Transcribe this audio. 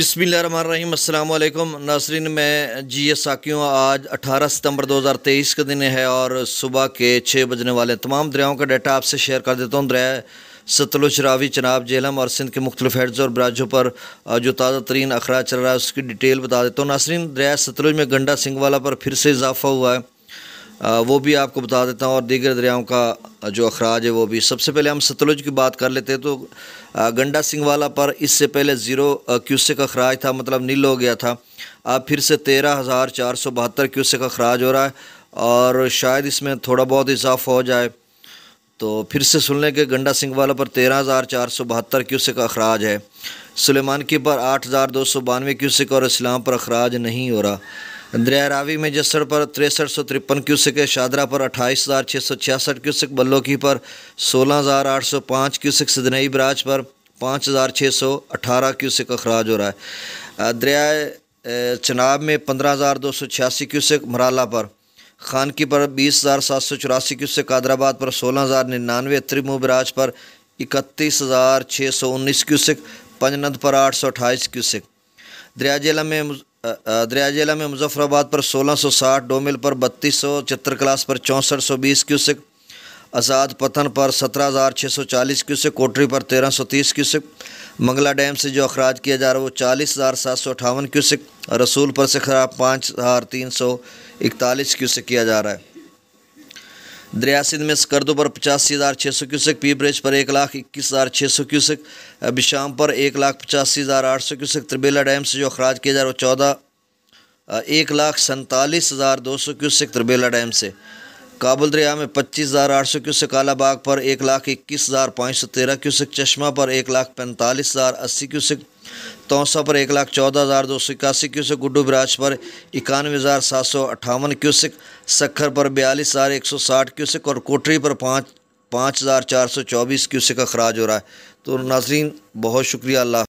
बिसमीम अल्लाम नासरीन मैं जी एस साकियों आज 18 सितंबर 2023 का दिन है और सुबह के छः बजने वाले तमाम दरियाओं का डाटा आपसे शेयर कर देता हूँ दरिया सतलुज रावी चनाब जेलम और सिंध के मुख्तलिफ हेड्स और ब्राजों पर जो ताज़ा तरीन अखराज चल रहा है उसकी डिटेल बता देता हूँ नासरीन दरिया सतलुज में गंडा सिंह वाला पर फिर से इजाफा हुआ है वो भी आपको बता देता हूँ और दीगर दरियाओं का जो अखराज है वो भी सबसे पहले हम सतलुज की बात कर लेते हैं तो गंडा सिंह वाला पर इससे पहले ज़ीरो क्यूसे का अखराज था मतलब नील हो गया था अब फिर से तेरह हज़ार चार सौ बहत्तर क्यूसे का अखराज हो रहा है और शायद इसमें थोड़ा बहुत इजाफा हो जाए तो फिर से सुन लें कि गंडा सिंह वाला पर तेरह हज़ार चार सौ बहत्तर क्यूसे का अखराज है सुलेमान की पर आठ हज़ार दो सौ बानवे क्यूसे का और इस्लाम पर अखराज नहीं हो रहा दरिया रावी में जसड़ पर तिरसठ सौ तिरपन क्यूसिक शादरा पर अट्ठाईस हज़ार छः सौ छियासठ क्यूसिक बल्लोकी पर सोलह हज़ार आठ सौ पाँच क्यूसिक सिदनई बराज पर पाँच हज़ार छः सौ अठारह क्यूसिक अखराज हो रहा है दरिया चनाब में पंद्रह हज़ार दो सौ छियासी क्यूसिक मराला पर खानकी पर बीस हज़ार सात सौ चौरासी क्यूसिक कादराबाद पर सोलह हज़ार निन्यानवे त्रिमु बराज पर इकतीस हज़ार छः सौ उन्नीस क्यूसिक पंजनंद पर आठ सौ अट्ठाईस क्यूसिक दरिया जिला में दरिया जिला में मुजफ्फराबाद पर 1660, डोमिल पर 3200, चित्र क्लास पर बीस क्यूसिक आज़ाद पतन पर 17640 क्यूसिक कोटरी पर 1330 क्यूसिक मंगला डैम से जो अखराज किया जा रहा है वो चालीस हज़ार सात सौ अठावन क्यूसिक रसूलपुर से खराब पाँच हज़ार तीन सौ इकतालीस क्यूसिक किया जा रहा है दरिया सिंध में स्कर्दों पर पचासी हज़ार छः सौ क्यूसक पी ब्रिज पर एक लाख इक्कीस हज़ार छः सौ क्यूसक बिशाम पर एक लाख पचासी हज़ार आठ सौ क्यूसक त्रिबेला डैम से जो अखराज किया जा रहा है चौदह एक लाख सैंतालीस हज़ार दो सौ क्यूसक त्रिबेला डैम से काबुल दरिया में पच्चीस हज़ार आठ सौ क्यूसक कालाबाग पर एक लाख इक्कीस हज़ार पाँच सौ तेरह क्यूसक चश्मा पर एक लाख पैंतालीस हज़ार अस्सी क्यूसक तौसा तो पर एक लाख चौदह हज़ार दो सौ इक्यासी क्यूसिक गुड्डू ब्राज पर इक्यानवे हज़ार सात सौ अट्ठावन क्यूसिक सखर पर बयालीस हज़ार एक सौ साठ क्यूसिक और कोटरी पर पाँच पाँच हज़ार चार सौ चौबीस क्यूसिक का खराज हो रहा है तो नाजरीन बहुत शुक्रिया अल्लाह